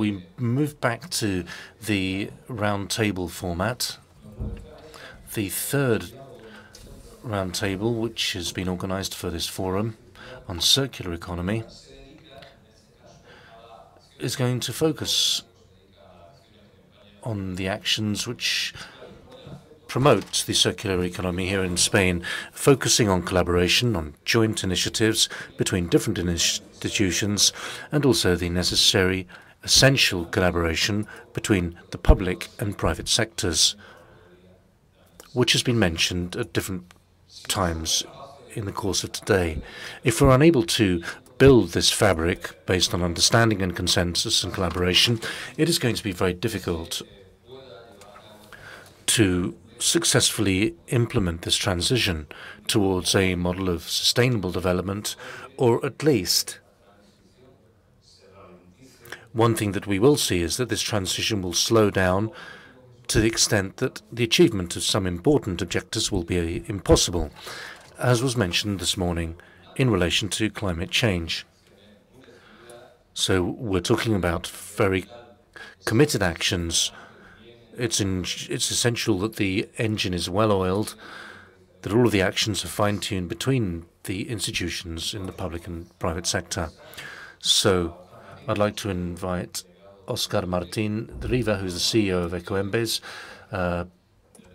we move back to the roundtable format. The third roundtable, which has been organized for this forum on circular economy, is going to focus on the actions which promote the circular economy here in Spain, focusing on collaboration, on joint initiatives between different institutions, and also the necessary essential collaboration between the public and private sectors, which has been mentioned at different times in the course of today. If we're unable to build this fabric based on understanding and consensus and collaboration, it is going to be very difficult to successfully implement this transition towards a model of sustainable development, or at least one thing that we will see is that this transition will slow down to the extent that the achievement of some important objectives will be impossible, as was mentioned this morning in relation to climate change. So we're talking about very committed actions. It's, in, it's essential that the engine is well oiled, that all of the actions are fine tuned between the institutions in the public and private sector. So I'd like to invite Oscar Martin Riva, who's the CEO of Ecoembes, uh,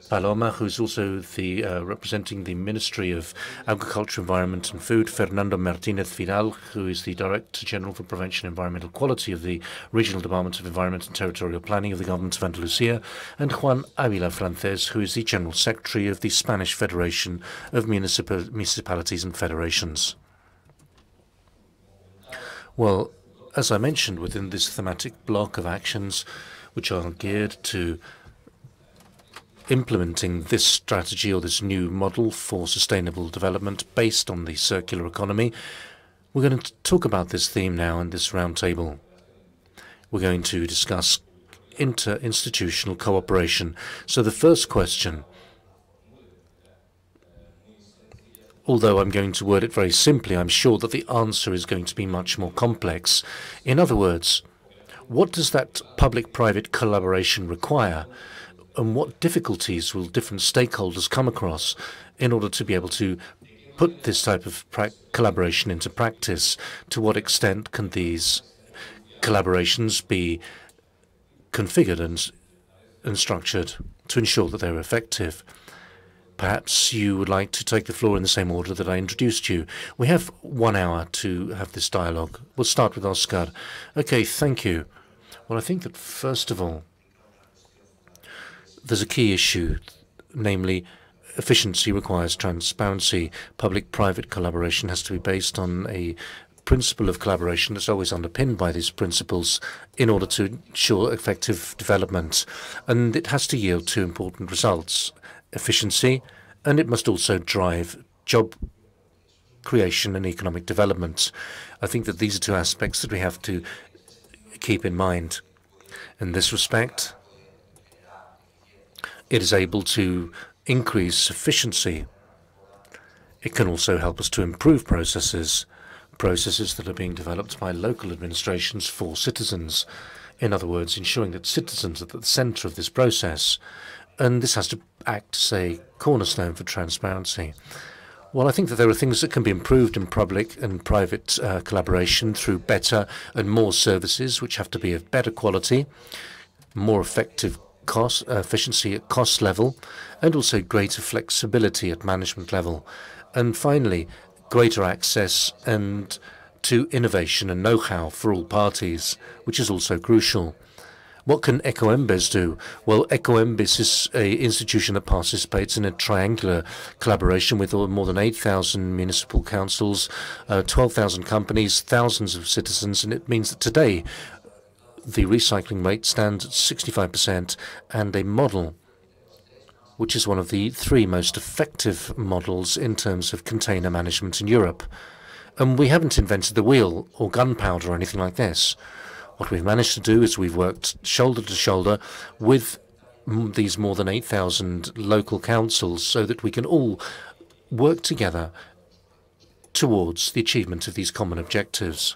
Paloma, who's also the uh, representing the Ministry of Agriculture, Environment and Food, Fernando Martinez Vidal, who is the Director General for Prevention and Environmental Quality of the Regional Department of Environment and Territorial Planning of the Government of Andalusia, and Juan Avila Frances, who is the General Secretary of the Spanish Federation of Municipal Municipalities and Federations. Well, as I mentioned, within this thematic block of actions which are geared to implementing this strategy or this new model for sustainable development based on the circular economy, we're going to talk about this theme now in this roundtable. We're going to discuss inter-institutional cooperation. So the first question although I'm going to word it very simply, I'm sure that the answer is going to be much more complex. In other words, what does that public-private collaboration require? And what difficulties will different stakeholders come across in order to be able to put this type of collaboration into practice? To what extent can these collaborations be configured and, and structured to ensure that they're effective? perhaps you would like to take the floor in the same order that I introduced you. We have one hour to have this dialogue. We'll start with Oscar. Okay, thank you. Well, I think that first of all, there's a key issue, namely efficiency requires transparency. Public-private collaboration has to be based on a principle of collaboration that's always underpinned by these principles in order to ensure effective development. And it has to yield two important results efficiency, and it must also drive job creation and economic development. I think that these are two aspects that we have to keep in mind. In this respect, it is able to increase efficiency. It can also help us to improve processes, processes that are being developed by local administrations for citizens. In other words, ensuring that citizens are at the center of this process and this has to act as a cornerstone for transparency. Well, I think that there are things that can be improved in public and private uh, collaboration through better and more services, which have to be of better quality, more effective cost uh, efficiency at cost level, and also greater flexibility at management level. And finally, greater access and to innovation and know-how for all parties, which is also crucial. What can ECOEMBES do? Well, ECOEMBES is an institution that participates in a triangular collaboration with more than 8,000 municipal councils, uh, 12,000 companies, thousands of citizens, and it means that today the recycling rate stands at 65% and a model which is one of the three most effective models in terms of container management in Europe. And we haven't invented the wheel or gunpowder or anything like this. What we've managed to do is we've worked shoulder to shoulder with these more than 8,000 local councils so that we can all work together towards the achievement of these common objectives.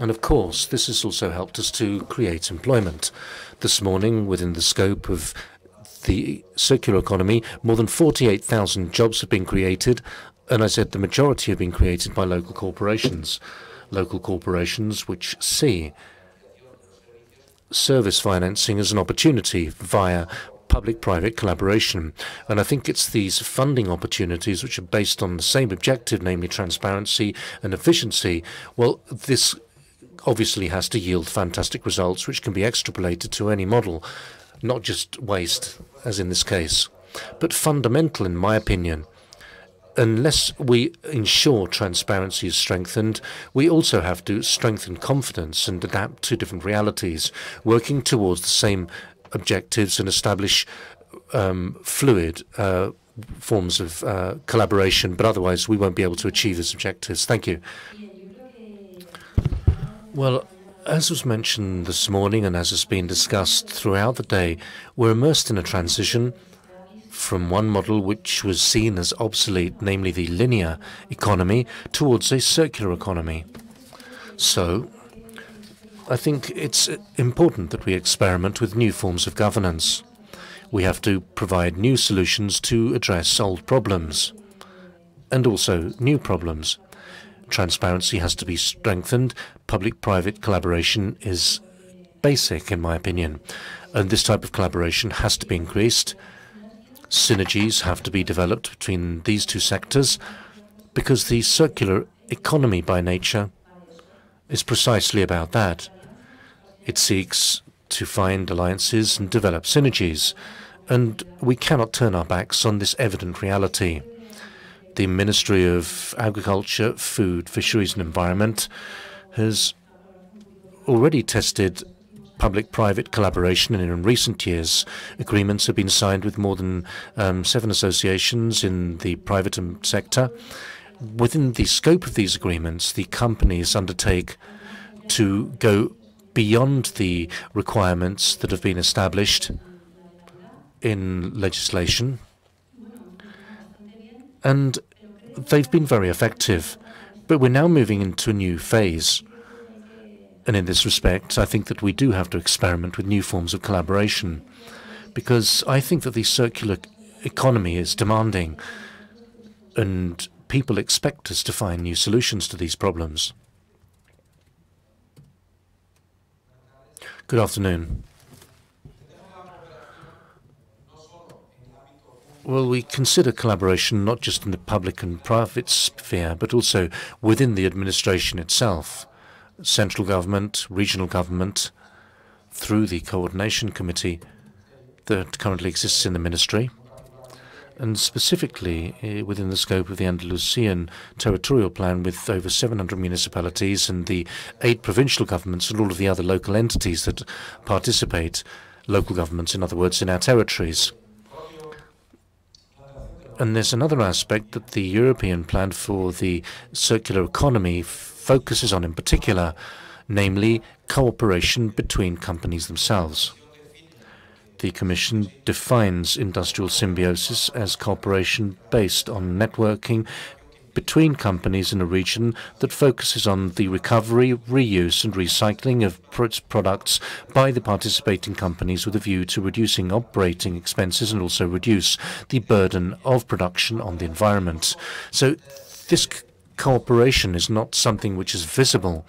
And of course, this has also helped us to create employment. This morning, within the scope of the circular economy, more than 48,000 jobs have been created, and I said the majority have been created by local corporations local corporations which see service financing as an opportunity via public-private collaboration. And I think it's these funding opportunities which are based on the same objective, namely transparency and efficiency. Well, this obviously has to yield fantastic results which can be extrapolated to any model, not just waste, as in this case. But fundamental, in my opinion, unless we ensure transparency is strengthened, we also have to strengthen confidence and adapt to different realities, working towards the same objectives and establish um, fluid uh, forms of uh, collaboration, but otherwise we won't be able to achieve these objectives. Thank you. Well, as was mentioned this morning and as has been discussed throughout the day, we're immersed in a transition from one model which was seen as obsolete, namely the linear economy, towards a circular economy. So, I think it's important that we experiment with new forms of governance. We have to provide new solutions to address old problems and also new problems. Transparency has to be strengthened. Public-private collaboration is basic, in my opinion. And this type of collaboration has to be increased synergies have to be developed between these two sectors because the circular economy by nature is precisely about that. It seeks to find alliances and develop synergies, and we cannot turn our backs on this evident reality. The Ministry of Agriculture, Food, Fisheries and Environment has already tested public-private collaboration, and in recent years, agreements have been signed with more than um, seven associations in the private um, sector. Within the scope of these agreements, the companies undertake to go beyond the requirements that have been established in legislation, and they've been very effective. But we're now moving into a new phase and in this respect, I think that we do have to experiment with new forms of collaboration because I think that the circular economy is demanding and people expect us to find new solutions to these problems. Good afternoon. Well, we consider collaboration not just in the public and private sphere, but also within the administration itself central government, regional government, through the coordination committee that currently exists in the ministry, and specifically eh, within the scope of the Andalusian territorial plan with over 700 municipalities and the eight provincial governments and all of the other local entities that participate, local governments, in other words, in our territories. And there's another aspect that the European plan for the circular economy focuses on in particular, namely cooperation between companies themselves. The Commission defines industrial symbiosis as cooperation based on networking, between companies in a region that focuses on the recovery, reuse and recycling of products by the participating companies with a view to reducing operating expenses and also reduce the burden of production on the environment. So this cooperation is not something which is visible.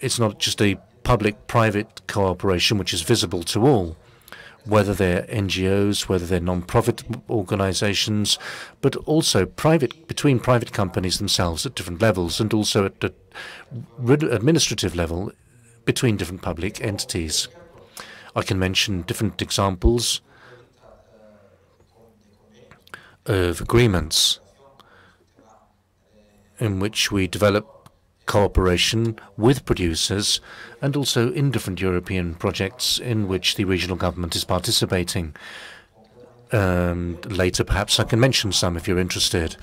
It's not just a public-private cooperation which is visible to all whether they're NGOs, whether they're non-profit organizations, but also private between private companies themselves at different levels and also at the administrative level between different public entities. I can mention different examples of agreements in which we develop cooperation with producers and also in different European projects in which the regional government is participating. And later, perhaps I can mention some if you're interested.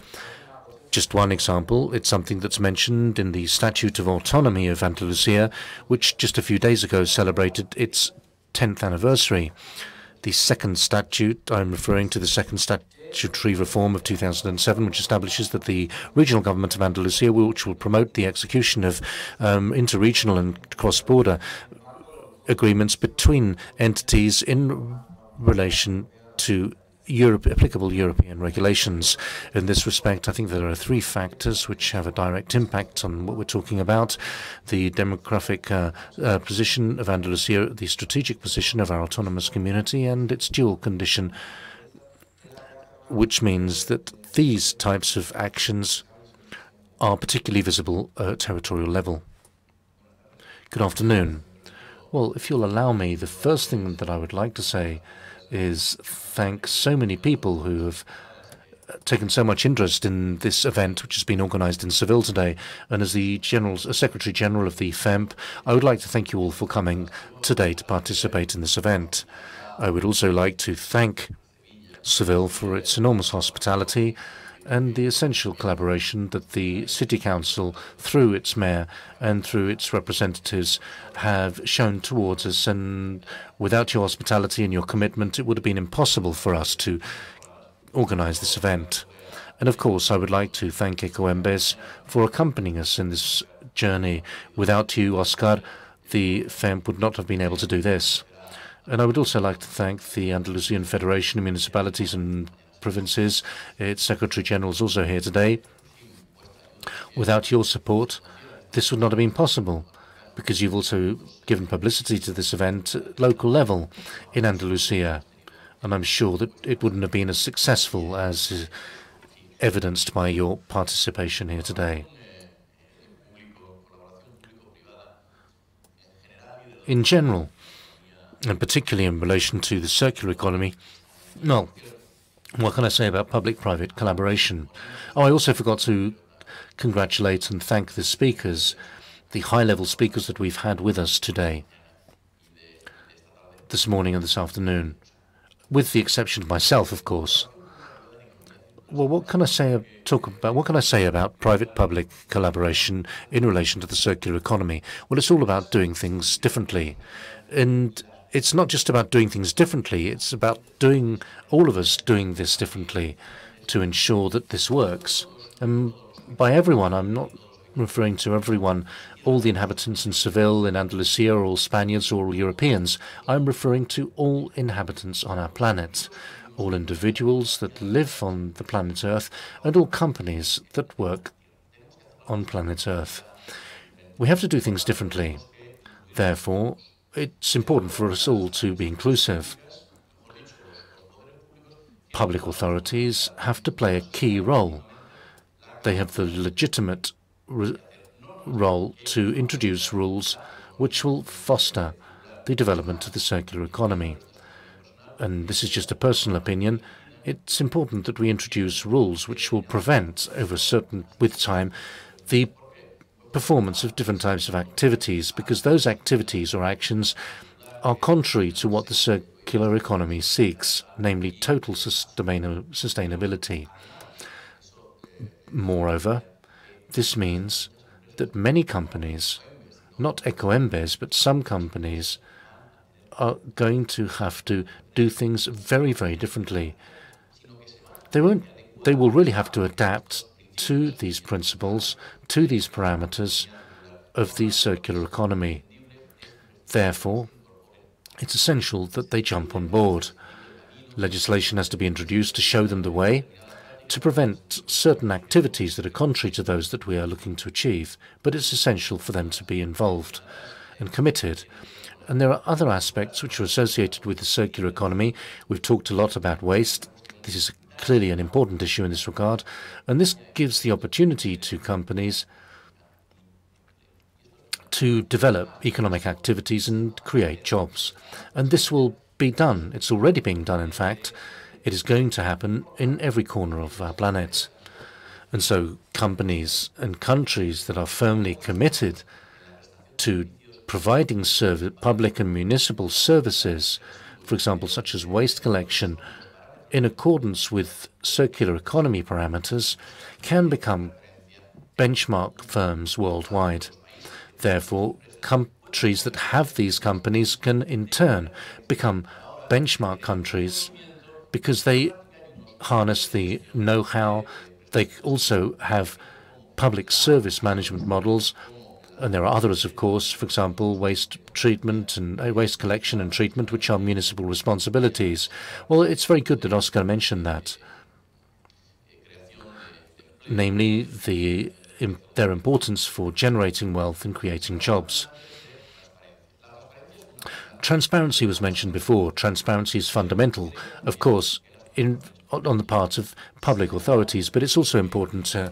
Just one example, it's something that's mentioned in the Statute of Autonomy of Andalusia, which just a few days ago celebrated its 10th anniversary. The second statute, I'm referring to the second statute Statutory Reform of 2007, which establishes that the regional government of Andalusia, which will promote the execution of um, interregional and cross-border agreements between entities in relation to Europe, applicable European regulations. In this respect, I think there are three factors which have a direct impact on what we're talking about the demographic uh, uh, position of Andalusia, the strategic position of our autonomous community, and its dual condition which means that these types of actions are particularly visible at territorial level. Good afternoon. Well, if you'll allow me, the first thing that I would like to say is thank so many people who have uh, taken so much interest in this event, which has been organised in Seville today. And as the General Secretary General of the FEMP, I would like to thank you all for coming today to participate in this event. I would also like to thank Seville for its enormous hospitality and the essential collaboration that the City Council, through its Mayor and through its representatives, have shown towards us. And without your hospitality and your commitment, it would have been impossible for us to organize this event. And of course, I would like to thank Ecoembes for accompanying us in this journey. Without you, Oscar, the FEMP would not have been able to do this. And I would also like to thank the Andalusian Federation of Municipalities and Provinces. Its Secretary General is also here today. Without your support, this would not have been possible because you've also given publicity to this event at local level in Andalusia. And I'm sure that it wouldn't have been as successful as evidenced by your participation here today. In general, and particularly in relation to the circular economy. No, what can I say about public-private collaboration? Oh, I also forgot to congratulate and thank the speakers, the high-level speakers that we've had with us today, this morning and this afternoon, with the exception of myself, of course. Well, what can I say? Talk about what can I say about private-public collaboration in relation to the circular economy? Well, it's all about doing things differently, and it's not just about doing things differently, it's about doing all of us doing this differently to ensure that this works. And by everyone, I'm not referring to everyone, all the inhabitants in Seville, in Andalusia, or all Spaniards, or all Europeans. I'm referring to all inhabitants on our planet, all individuals that live on the planet Earth, and all companies that work on planet Earth. We have to do things differently. Therefore, it's important for us all to be inclusive. Public authorities have to play a key role. They have the legitimate role to introduce rules which will foster the development of the circular economy. And this is just a personal opinion. It's important that we introduce rules which will prevent, over certain with time, the performance of different types of activities because those activities or actions are contrary to what the circular economy seeks, namely total sustainability. Moreover, this means that many companies, not Ecoembes, but some companies, are going to have to do things very, very differently. They won't. They will really have to adapt to these principles, to these parameters of the circular economy. Therefore, it's essential that they jump on board. Legislation has to be introduced to show them the way, to prevent certain activities that are contrary to those that we are looking to achieve, but it's essential for them to be involved and committed. And there are other aspects which are associated with the circular economy. We've talked a lot about waste. This is clearly an important issue in this regard, and this gives the opportunity to companies to develop economic activities and create jobs. And this will be done. It's already being done, in fact. It is going to happen in every corner of our planet. And so companies and countries that are firmly committed to providing public and municipal services, for example, such as waste collection in accordance with circular economy parameters, can become benchmark firms worldwide. Therefore, countries that have these companies can in turn become benchmark countries because they harness the know-how. They also have public service management models and there are others, of course, for example, waste treatment and uh, waste collection and treatment, which are municipal responsibilities. Well, it's very good that Oscar mentioned that, namely the, Im their importance for generating wealth and creating jobs. Transparency was mentioned before. Transparency is fundamental, of course, in, on the part of public authorities, but it's also important uh,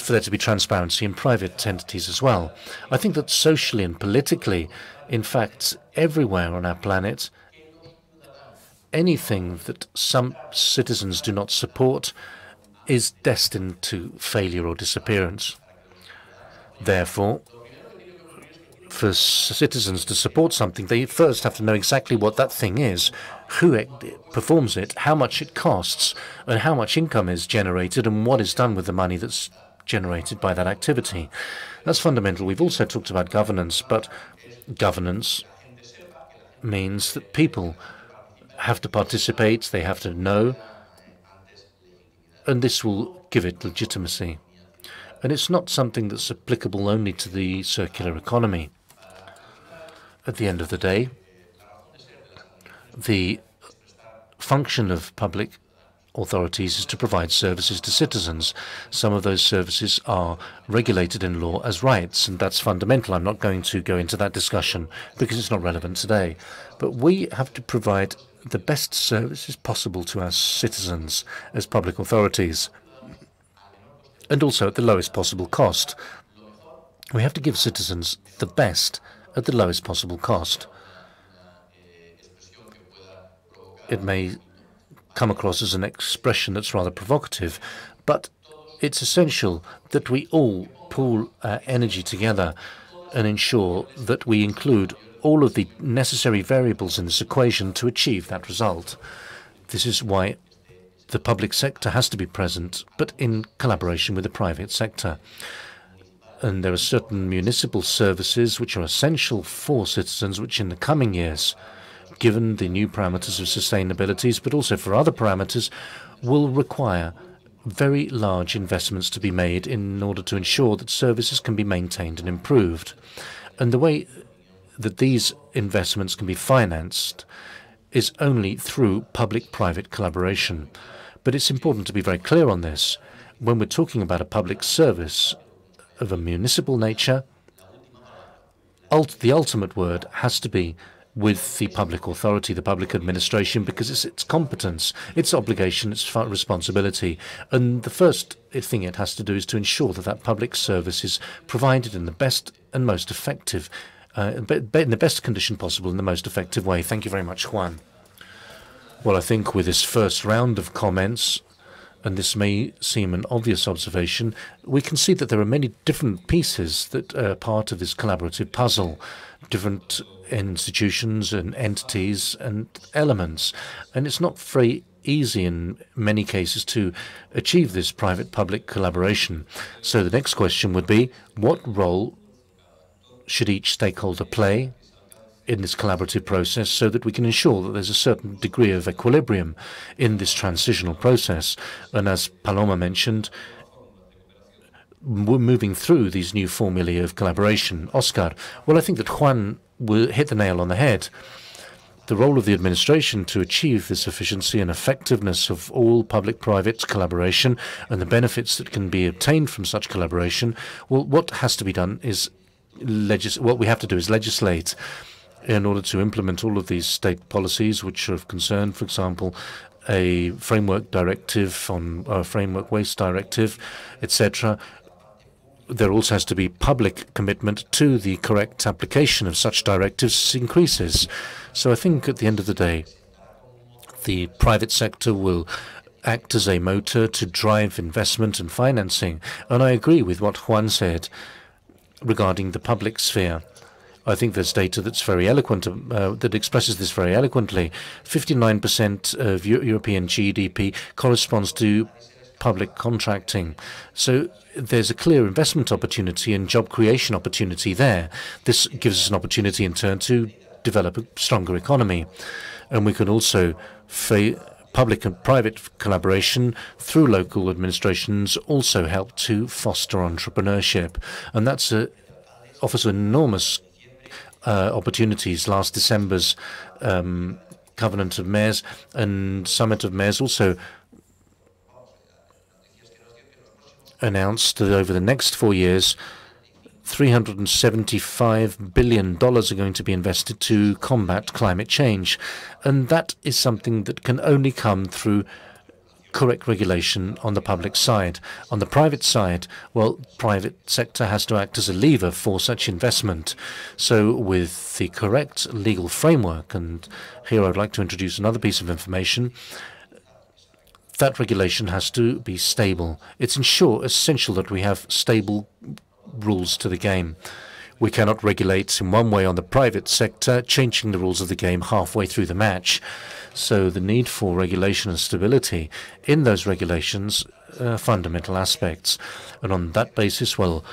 for there to be transparency in private entities as well. I think that socially and politically, in fact, everywhere on our planet, anything that some citizens do not support is destined to failure or disappearance. Therefore, for citizens to support something, they first have to know exactly what that thing is, who it performs it, how much it costs, and how much income is generated, and what is done with the money that's generated by that activity. That's fundamental. We've also talked about governance, but governance means that people have to participate, they have to know, and this will give it legitimacy. And it's not something that's applicable only to the circular economy. At the end of the day, the function of public authorities is to provide services to citizens. Some of those services are regulated in law as rights, and that's fundamental. I'm not going to go into that discussion because it's not relevant today. But we have to provide the best services possible to our citizens as public authorities, and also at the lowest possible cost. We have to give citizens the best at the lowest possible cost. It may come across as an expression that's rather provocative, but it's essential that we all pool our energy together and ensure that we include all of the necessary variables in this equation to achieve that result. This is why the public sector has to be present, but in collaboration with the private sector. And there are certain municipal services which are essential for citizens, which in the coming years given the new parameters of sustainability, but also for other parameters, will require very large investments to be made in order to ensure that services can be maintained and improved. And the way that these investments can be financed is only through public-private collaboration. But it's important to be very clear on this. When we're talking about a public service of a municipal nature, ult the ultimate word has to be with the public authority, the public administration, because it's its competence, its obligation, its responsibility. And the first thing it has to do is to ensure that that public service is provided in the best and most effective, uh, in the best condition possible, in the most effective way. Thank you very much, Juan. Well, I think with this first round of comments, and this may seem an obvious observation, we can see that there are many different pieces that are part of this collaborative puzzle, different institutions and entities and elements. And it's not very easy in many cases to achieve this private public collaboration. So the next question would be what role should each stakeholder play in this collaborative process so that we can ensure that there's a certain degree of equilibrium in this transitional process? And as Paloma mentioned, we're moving through these new formulae of collaboration. Oscar, well, I think that Juan hit the nail on the head. The role of the administration to achieve this efficiency and effectiveness of all public private collaboration and the benefits that can be obtained from such collaboration, well, what has to be done is what we have to do is legislate in order to implement all of these state policies which are of concern, for example, a framework directive on a framework waste directive, etc there also has to be public commitment to the correct application of such directives increases. So I think at the end of the day, the private sector will act as a motor to drive investment and financing. And I agree with what Juan said regarding the public sphere. I think there's data that's very eloquent, uh, that expresses this very eloquently. 59% of Euro European GDP corresponds to public contracting. So there's a clear investment opportunity and job creation opportunity there. This gives us an opportunity in turn to develop a stronger economy. And we can also public and private collaboration through local administrations also help to foster entrepreneurship. And that's a, offers enormous uh, opportunities. Last December's um, Covenant of Mayors and Summit of Mayors also announced that over the next four years, $375 billion are going to be invested to combat climate change. And that is something that can only come through correct regulation on the public side. On the private side, well, private sector has to act as a lever for such investment. So with the correct legal framework, and here I'd like to introduce another piece of information, that regulation has to be stable. It's ensure essential that we have stable rules to the game. We cannot regulate in one way on the private sector, changing the rules of the game halfway through the match. So the need for regulation and stability in those regulations are fundamental aspects. And on that basis, well,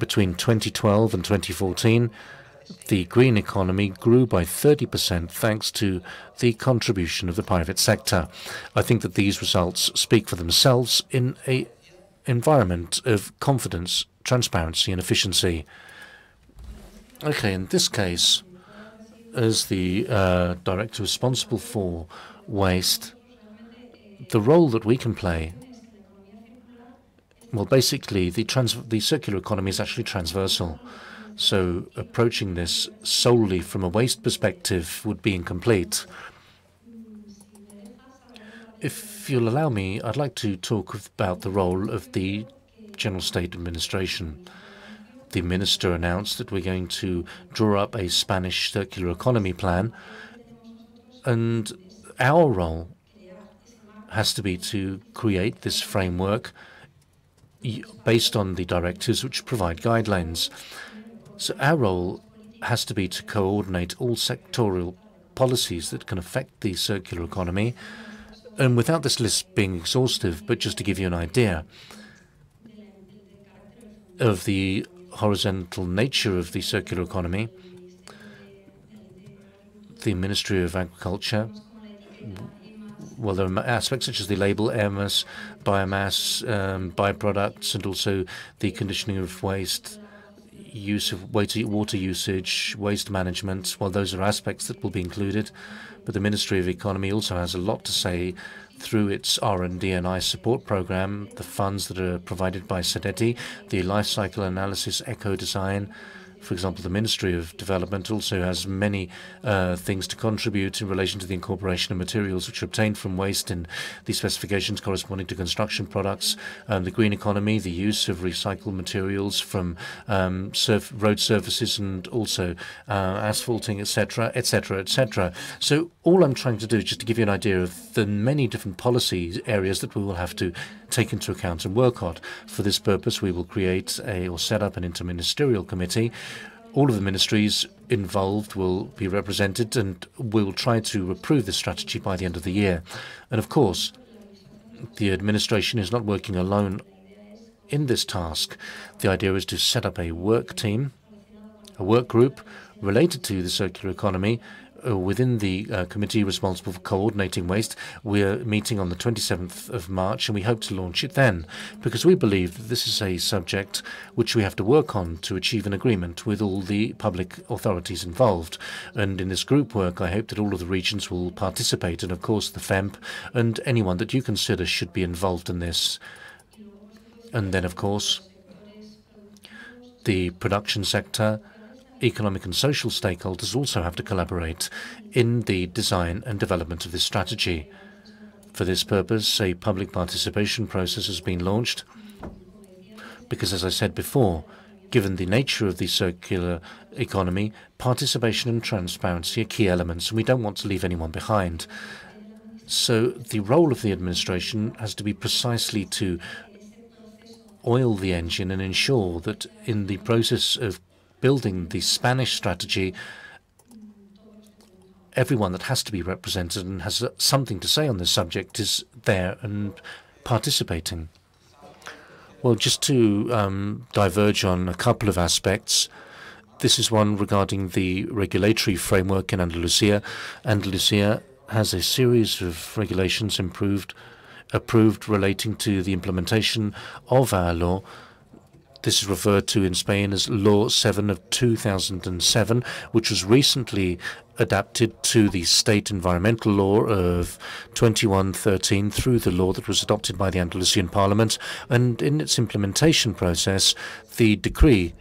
between 2012 and 2014, the green economy grew by 30% thanks to the contribution of the private sector. I think that these results speak for themselves in an environment of confidence, transparency, and efficiency. Okay, in this case, as the uh, director responsible for waste, the role that we can play well, basically, the, the circular economy is actually transversal. So approaching this solely from a waste perspective would be incomplete. If you'll allow me, I'd like to talk about the role of the General State Administration. The Minister announced that we're going to draw up a Spanish circular economy plan, and our role has to be to create this framework based on the directives which provide guidelines. So our role has to be to coordinate all sectorial policies that can affect the circular economy. And without this list being exhaustive, but just to give you an idea of the horizontal nature of the circular economy, the Ministry of Agriculture, well, there are aspects such as the label airmas, biomass, um, byproducts, and also the conditioning of waste, use of water usage, waste management, well, those are aspects that will be included. But the Ministry of Economy also has a lot to say through its R&D and I support program, the funds that are provided by SEDETI, the life cycle analysis eco-design, for example, the Ministry of Development also has many uh, things to contribute in relation to the incorporation of materials which are obtained from waste in the specifications corresponding to construction products, um, the green economy, the use of recycled materials from um, surf road surfaces and also uh, asphalting, etc., etc., etc. So all I'm trying to do is just to give you an idea of the many different policy areas that we will have to take into account and work on. For this purpose, we will create a or set up an interministerial committee all of the ministries involved will be represented and we'll try to approve this strategy by the end of the year. And of course, the administration is not working alone in this task. The idea is to set up a work team, a work group related to the circular economy, uh, within the uh, committee responsible for coordinating waste, we're meeting on the 27th of March and we hope to launch it then because we believe that this is a subject which we have to work on to achieve an agreement with all the public authorities involved. And in this group work, I hope that all of the regions will participate and, of course, the FEMP and anyone that you consider should be involved in this. And then, of course, the production sector economic and social stakeholders also have to collaborate in the design and development of this strategy. For this purpose, a public participation process has been launched because, as I said before, given the nature of the circular economy, participation and transparency are key elements, and we don't want to leave anyone behind. So the role of the administration has to be precisely to oil the engine and ensure that in the process of building the Spanish strategy, everyone that has to be represented and has something to say on this subject is there and participating. Well, just to um, diverge on a couple of aspects, this is one regarding the regulatory framework in Andalusia. Andalusia has a series of regulations improved, approved relating to the implementation of our law this is referred to in Spain as Law 7 of 2007, which was recently adapted to the state environmental law of 2113 through the law that was adopted by the Andalusian Parliament. And in its implementation process, the decree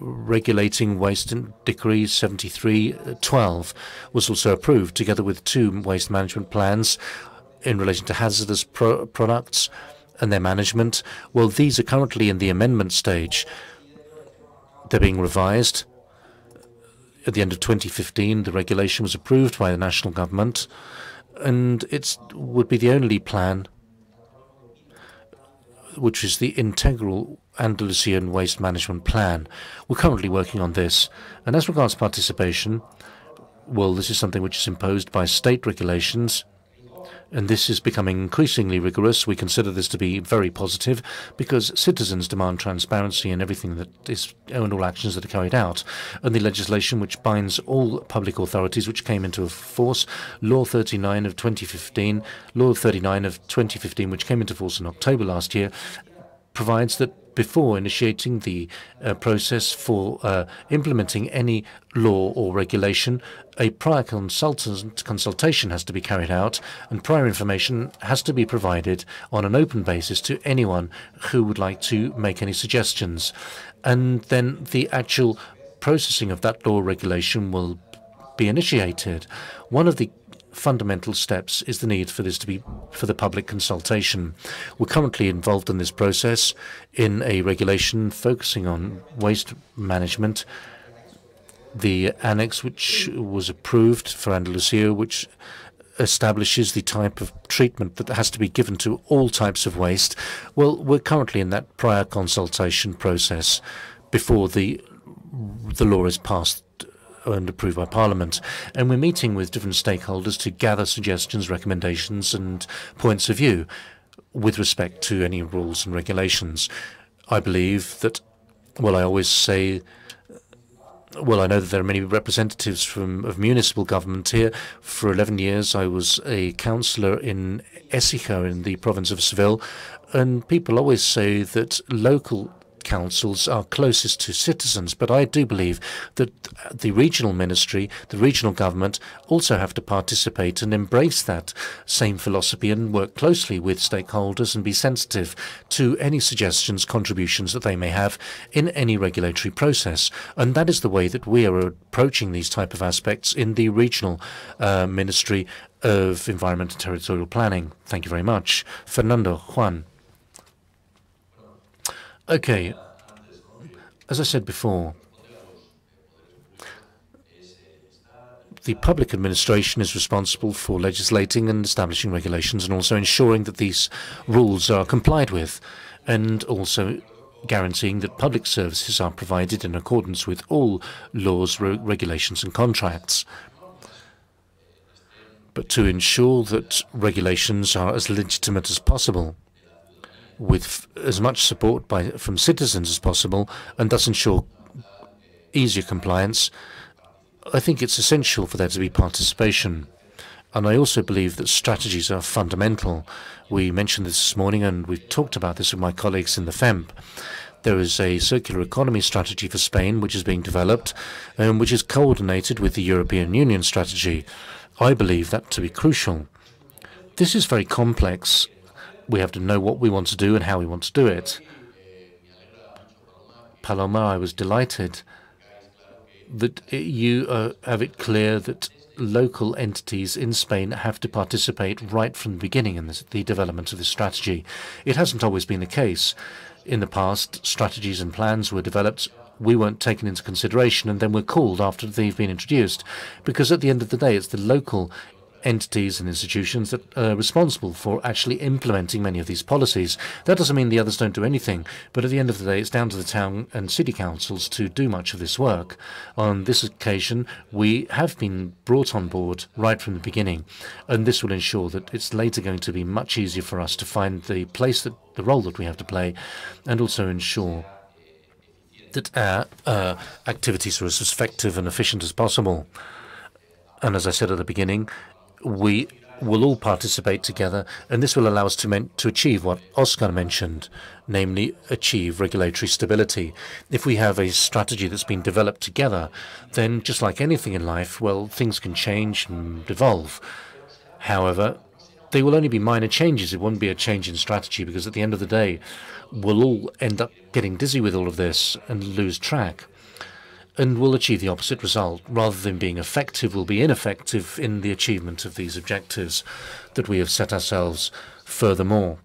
regulating waste and decree 7312 was also approved together with two waste management plans in relation to hazardous pro products and their management, well, these are currently in the amendment stage. They're being revised. At the end of 2015, the regulation was approved by the national government, and it would be the only plan which is the integral Andalusian waste management plan. We're currently working on this. And as regards participation, well, this is something which is imposed by state regulations and this is becoming increasingly rigorous. We consider this to be very positive because citizens demand transparency in everything that is and all actions that are carried out. And the legislation which binds all public authorities, which came into force, Law 39 of 2015, Law 39 of 2015, which came into force in October last year, provides that before initiating the uh, process for uh, implementing any law or regulation, a prior consultation has to be carried out and prior information has to be provided on an open basis to anyone who would like to make any suggestions. And then the actual processing of that law regulation will be initiated. One of the fundamental steps is the need for this to be for the public consultation. We're currently involved in this process in a regulation focusing on waste management the annex which was approved for Andalusia, which establishes the type of treatment that has to be given to all types of waste. Well, we're currently in that prior consultation process before the the law is passed and approved by Parliament. And we're meeting with different stakeholders to gather suggestions, recommendations, and points of view with respect to any rules and regulations. I believe that, well, I always say well, I know that there are many representatives from of municipal government here. For 11 years, I was a councillor in Essica in the province of Seville, and people always say that local councils are closest to citizens, but I do believe that the regional ministry, the regional government also have to participate and embrace that same philosophy and work closely with stakeholders and be sensitive to any suggestions, contributions that they may have in any regulatory process. And that is the way that we are approaching these type of aspects in the regional uh, ministry of environment and territorial planning. Thank you very much. Fernando Juan. Okay, as I said before, the public administration is responsible for legislating and establishing regulations and also ensuring that these rules are complied with and also guaranteeing that public services are provided in accordance with all laws, re regulations and contracts. But to ensure that regulations are as legitimate as possible with as much support by, from citizens as possible and thus ensure easier compliance, I think it's essential for there to be participation. And I also believe that strategies are fundamental. We mentioned this this morning and we've talked about this with my colleagues in the FEMP. There is a circular economy strategy for Spain which is being developed and which is coordinated with the European Union strategy. I believe that to be crucial. This is very complex we have to know what we want to do and how we want to do it. Paloma, I was delighted that you uh, have it clear that local entities in Spain have to participate right from the beginning in this, the development of this strategy. It hasn't always been the case. In the past, strategies and plans were developed, we weren't taken into consideration, and then were called after they've been introduced. Because at the end of the day, it's the local entities and institutions that are responsible for actually implementing many of these policies. That doesn't mean the others don't do anything, but at the end of the day, it's down to the town and city councils to do much of this work. On this occasion, we have been brought on board right from the beginning, and this will ensure that it's later going to be much easier for us to find the place that the role that we have to play and also ensure that our uh, activities are as effective and efficient as possible. And as I said at the beginning, we will all participate together, and this will allow us to, to achieve what Oscar mentioned, namely achieve regulatory stability. If we have a strategy that's been developed together, then just like anything in life, well, things can change and evolve. However, they will only be minor changes. It won't be a change in strategy because at the end of the day, we'll all end up getting dizzy with all of this and lose track and will achieve the opposite result. Rather than being effective, we'll be ineffective in the achievement of these objectives that we have set ourselves furthermore.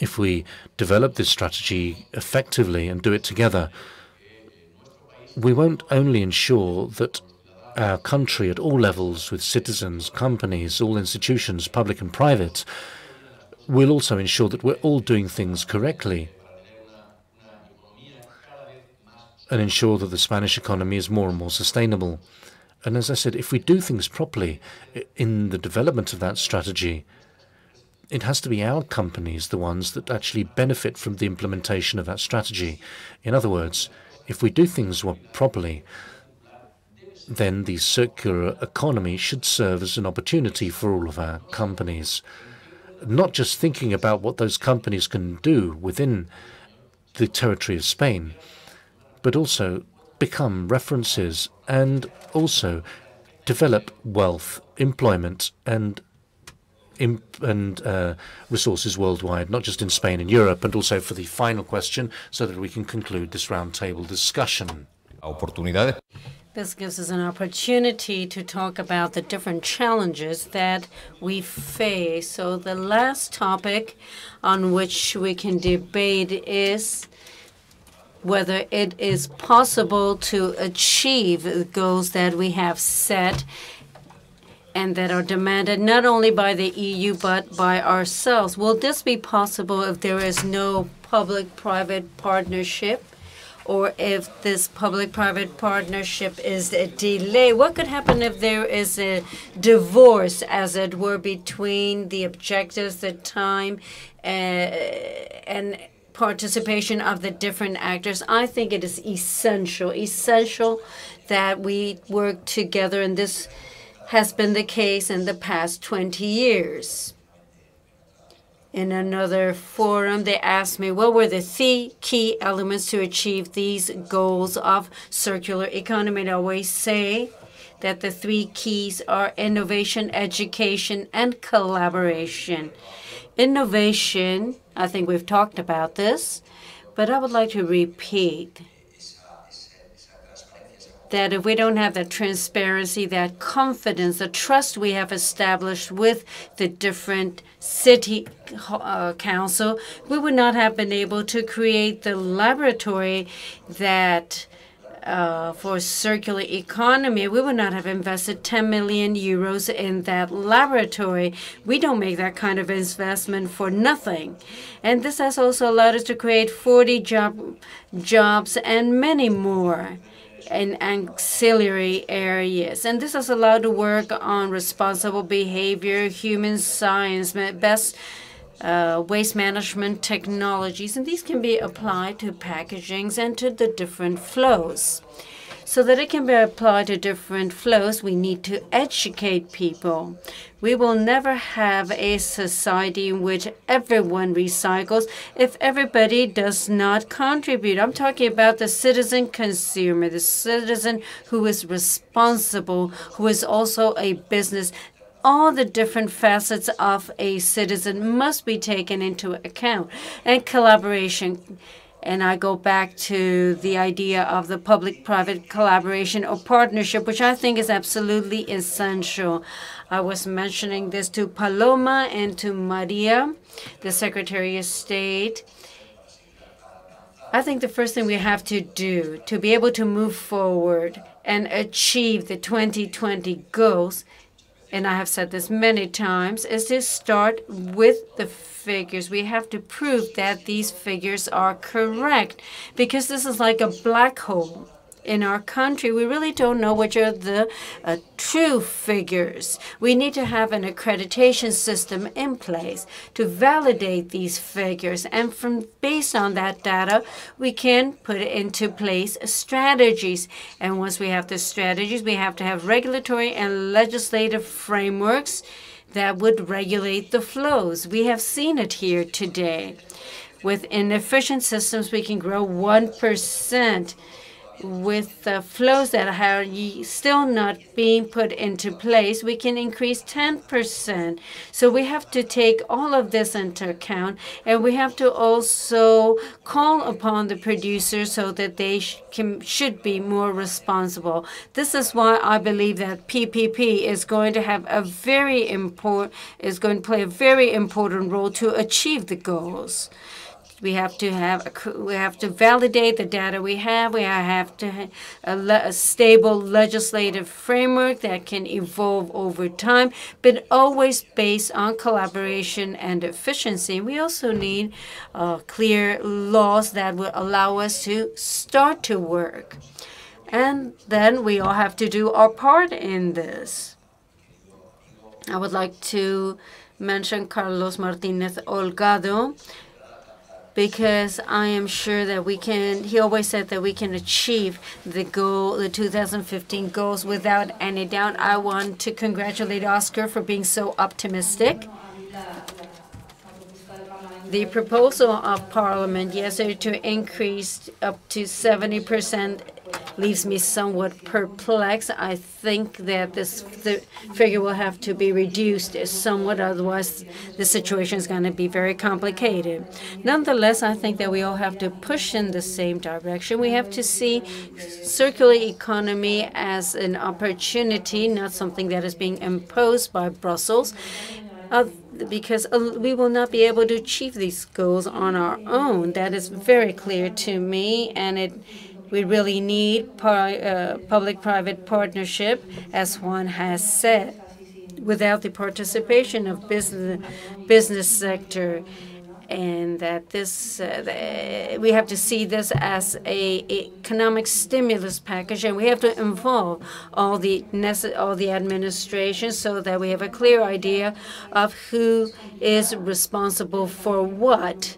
If we develop this strategy effectively and do it together, we won't only ensure that our country at all levels with citizens, companies, all institutions, public and private, we'll also ensure that we're all doing things correctly and ensure that the Spanish economy is more and more sustainable. And as I said, if we do things properly in the development of that strategy, it has to be our companies, the ones that actually benefit from the implementation of that strategy. In other words, if we do things properly, then the circular economy should serve as an opportunity for all of our companies. Not just thinking about what those companies can do within the territory of Spain, but also become references and also develop wealth, employment, and and uh, resources worldwide, not just in Spain and Europe, and also for the final question, so that we can conclude this roundtable discussion. This gives us an opportunity to talk about the different challenges that we face. So the last topic on which we can debate is whether it is possible to achieve the goals that we have set and that are demanded not only by the EU but by ourselves. Will this be possible if there is no public-private partnership or if this public-private partnership is a delay? What could happen if there is a divorce, as it were, between the objectives, the time, uh, and participation of the different actors, I think it is essential, essential that we work together, and this has been the case in the past 20 years. In another forum, they asked me what were the three key elements to achieve these goals of circular economy. And I always say that the three keys are innovation, education, and collaboration. Innovation, I think we've talked about this, but I would like to repeat that if we don't have that transparency, that confidence, the trust we have established with the different city uh, council, we would not have been able to create the laboratory that uh, for circular economy, we would not have invested 10 million euros in that laboratory. We don't make that kind of investment for nothing. And this has also allowed us to create 40 job, jobs and many more in ancillary areas. And this has allowed to work on responsible behavior, human science, best uh, waste management technologies, and these can be applied to packagings and to the different flows. So that it can be applied to different flows, we need to educate people. We will never have a society in which everyone recycles if everybody does not contribute. I'm talking about the citizen consumer, the citizen who is responsible, who is also a business all the different facets of a citizen must be taken into account and collaboration and I go back to the idea of the public-private collaboration or partnership, which I think is absolutely essential. I was mentioning this to Paloma and to Maria, the Secretary of State. I think the first thing we have to do to be able to move forward and achieve the 2020 goals and I have said this many times, is to start with the figures. We have to prove that these figures are correct because this is like a black hole in our country, we really don't know which are the uh, true figures. We need to have an accreditation system in place to validate these figures. And from based on that data, we can put into place strategies. And once we have the strategies, we have to have regulatory and legislative frameworks that would regulate the flows. We have seen it here today. With inefficient systems, we can grow 1% with the flows that are still not being put into place, we can increase 10%. So we have to take all of this into account, and we have to also call upon the producers so that they sh can, should be more responsible. This is why I believe that PPP is going to have a very important is going to play a very important role to achieve the goals. We have to have we have to validate the data we have. We have to have a, stable legislative framework that can evolve over time, but always based on collaboration and efficiency. We also need uh, clear laws that will allow us to start to work. And then we all have to do our part in this. I would like to mention Carlos Martinez Olgado, because I am sure that we can, he always said that we can achieve the goal, the 2015 goals without any doubt. I want to congratulate Oscar for being so optimistic. The proposal of Parliament yesterday to increase up to 70 percent leaves me somewhat perplexed. I think that this figure will have to be reduced somewhat, otherwise the situation is going to be very complicated. Nonetheless, I think that we all have to push in the same direction. We have to see circular economy as an opportunity, not something that is being imposed by Brussels. Uh, because uh, we will not be able to achieve these goals on our own. That is very clear to me, and it we really need uh, public-private partnership, as Juan has said. Without the participation of business business sector, and that this uh, the, we have to see this as a economic stimulus package and we have to involve all the all the administration so that we have a clear idea of who is responsible for what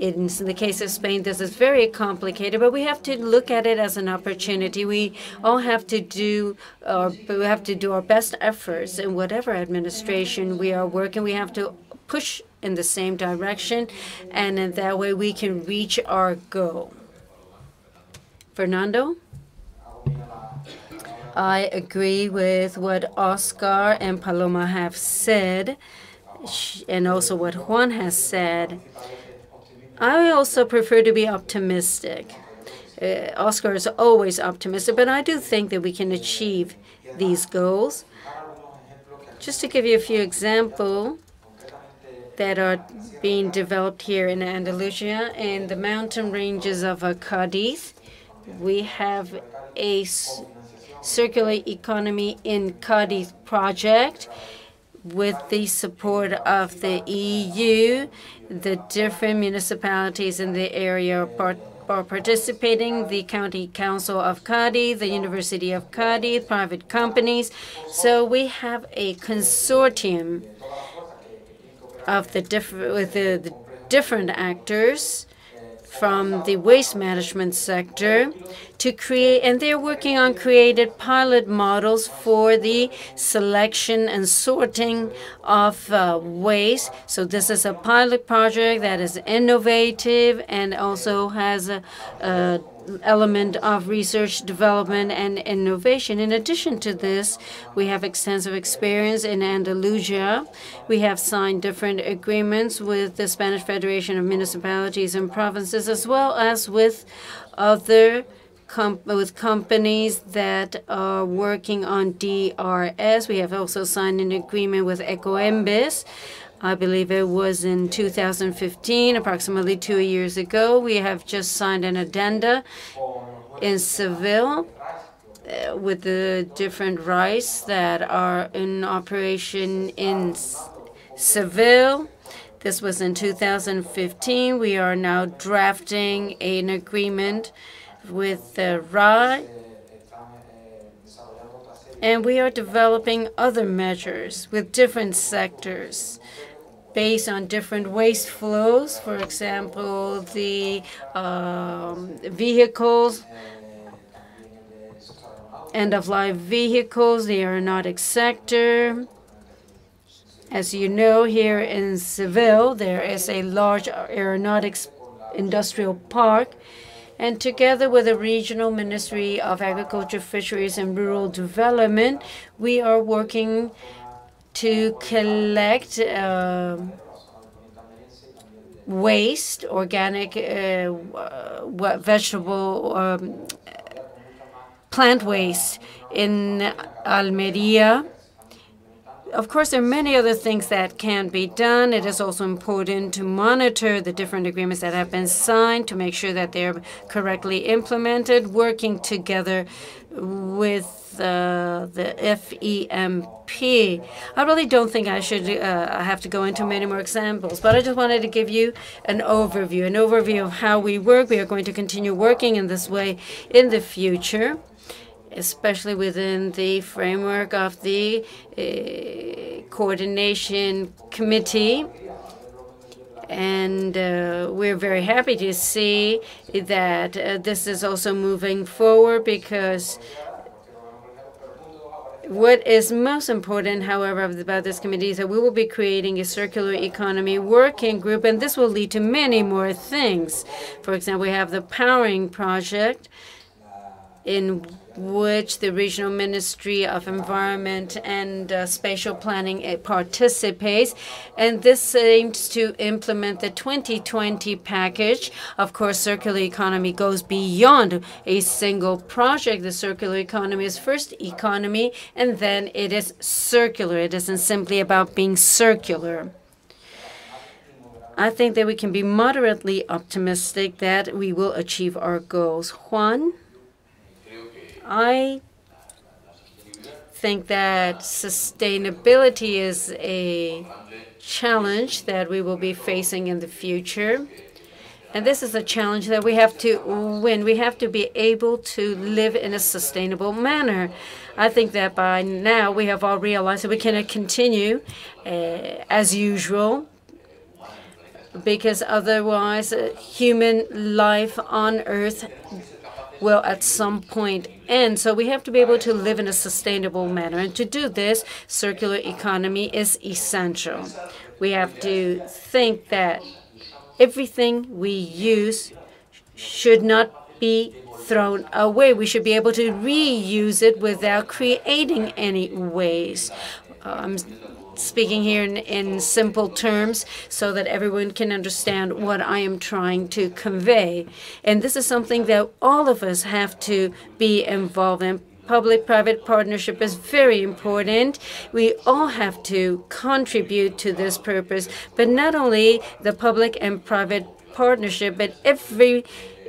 in the case of Spain, this is very complicated, but we have to look at it as an opportunity. We all have to do our, uh, we have to do our best efforts in whatever administration we are working. We have to push in the same direction, and in that way we can reach our goal. Fernando? I agree with what Oscar and Paloma have said, and also what Juan has said. I also prefer to be optimistic. Uh, Oscar is always optimistic, but I do think that we can achieve these goals. Just to give you a few examples that are being developed here in Andalusia and the mountain ranges of uh, Cadiz, we have a circular economy in Cadiz project with the support of the EU, the different municipalities in the area are, are participating, the County Council of Cardiff, the University of Cardiff, private companies. So we have a consortium of the different with the, the different actors from the waste management sector to create, and they're working on created pilot models for the selection and sorting of uh, waste. So this is a pilot project that is innovative and also has a, a element of research, development, and innovation. In addition to this, we have extensive experience in Andalusia. We have signed different agreements with the Spanish Federation of Municipalities and Provinces, as well as with other com with companies that are working on DRS. We have also signed an agreement with Ecoembes. I believe it was in 2015, approximately two years ago. We have just signed an addenda in Seville uh, with the different rice that are in operation in Seville. This was in 2015. We are now drafting an agreement with rye, and we are developing other measures with different sectors based on different waste flows, for example, the um, vehicles, end-of-life vehicles, the aeronautic sector. As you know, here in Seville, there is a large aeronautics industrial park, and together with the Regional Ministry of Agriculture, Fisheries, and Rural Development, we are working to collect uh, waste, organic uh, uh, vegetable, um, plant waste in Almeria of course, there are many other things that can be done. It is also important to monitor the different agreements that have been signed to make sure that they're correctly implemented, working together with uh, the FEMP. I really don't think I should uh, have to go into many more examples, but I just wanted to give you an overview, an overview of how we work. We are going to continue working in this way in the future especially within the framework of the uh, coordination committee. And uh, we're very happy to see that uh, this is also moving forward because what is most important, however, about this committee is that we will be creating a circular economy working group, and this will lead to many more things. For example, we have the Powering Project, in which the Regional Ministry of Environment and uh, Spatial Planning participates. And this aims to implement the 2020 package. Of course, circular economy goes beyond a single project. The circular economy is first economy, and then it is circular. It isn't simply about being circular. I think that we can be moderately optimistic that we will achieve our goals. Juan? I think that sustainability is a challenge that we will be facing in the future. And this is a challenge that we have to win. We have to be able to live in a sustainable manner. I think that by now we have all realized that we cannot continue uh, as usual because otherwise uh, human life on Earth will at some point end. So we have to be able to live in a sustainable manner. And to do this, circular economy is essential. We have to think that everything we use should not be thrown away. We should be able to reuse it without creating any waste. Um, speaking here in, in simple terms so that everyone can understand what I am trying to convey. And this is something that all of us have to be involved in. Public-private partnership is very important. We all have to contribute to this purpose, but not only the public and private partnership, but every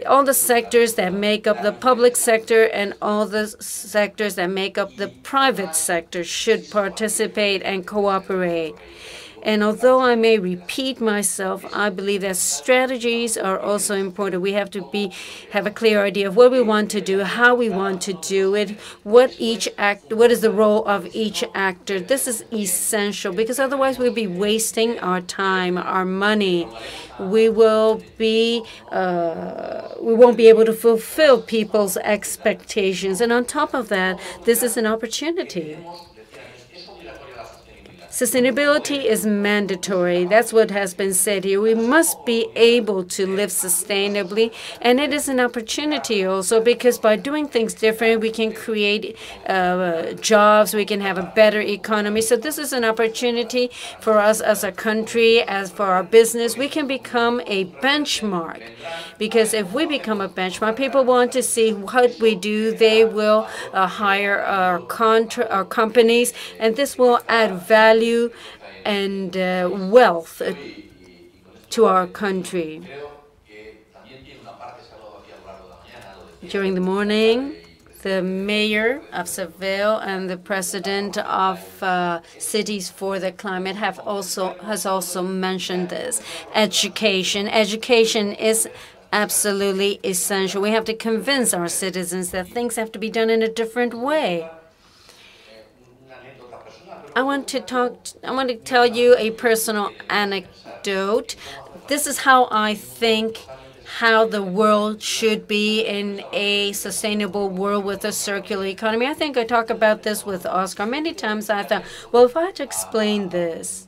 all the sectors that make up the public sector and all the sectors that make up the private sector should participate and cooperate. And although I may repeat myself, I believe that strategies are also important. We have to be have a clear idea of what we want to do, how we want to do it, what each act, what is the role of each actor. This is essential because otherwise we'll be wasting our time, our money. We will be uh, we won't be able to fulfill people's expectations. And on top of that, this is an opportunity. Sustainability is mandatory. That's what has been said here. We must be able to live sustainably, and it is an opportunity also because by doing things different, we can create uh, jobs, we can have a better economy. So this is an opportunity for us as a country, as for our business. We can become a benchmark because if we become a benchmark, people want to see what we do. They will uh, hire our, our companies, and this will add value value and uh, wealth uh, to our country. During the morning, the mayor of Seville and the president of uh, Cities for the Climate have also has also mentioned this. Education, education is absolutely essential. We have to convince our citizens that things have to be done in a different way. I want to talk. I want to tell you a personal anecdote. This is how I think how the world should be in a sustainable world with a circular economy. I think I talk about this with Oscar many times. I thought, well, if I had to explain this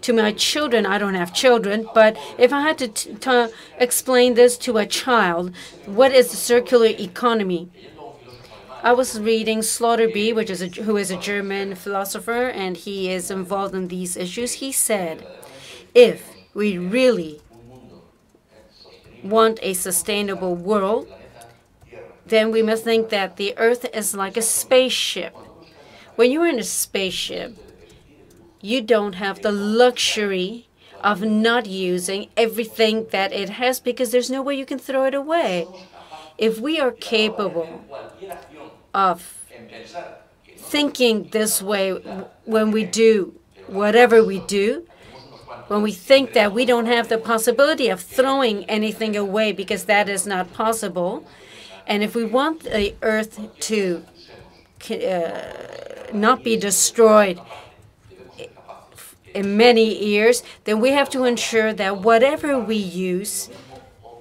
to my children, I don't have children, but if I had to explain this to a child, what is the circular economy? I was reading B, which is a, who is a German philosopher, and he is involved in these issues. He said, if we really want a sustainable world, then we must think that the Earth is like a spaceship. When you're in a spaceship, you don't have the luxury of not using everything that it has because there's no way you can throw it away. If we are capable of thinking this way when we do whatever we do, when we think that we don't have the possibility of throwing anything away because that is not possible. And if we want the earth to uh, not be destroyed in many years, then we have to ensure that whatever we use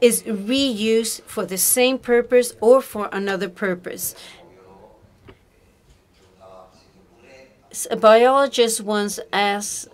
is reused for the same purpose or for another purpose. a biologist once asked,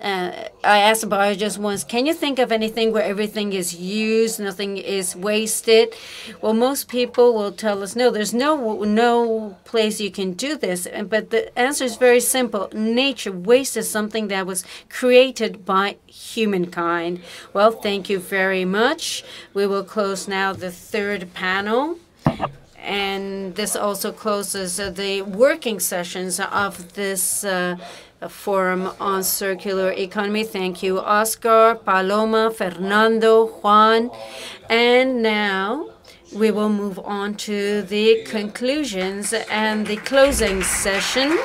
uh, I asked a biologist once, can you think of anything where everything is used, nothing is wasted? Well, most people will tell us, no, there's no no place you can do this. But the answer is very simple. Nature wastes something that was created by humankind. Well, thank you very much. We will close now the third panel and this also closes the working sessions of this uh, forum on circular economy. Thank you, Oscar, Paloma, Fernando, Juan. And now we will move on to the conclusions and the closing session.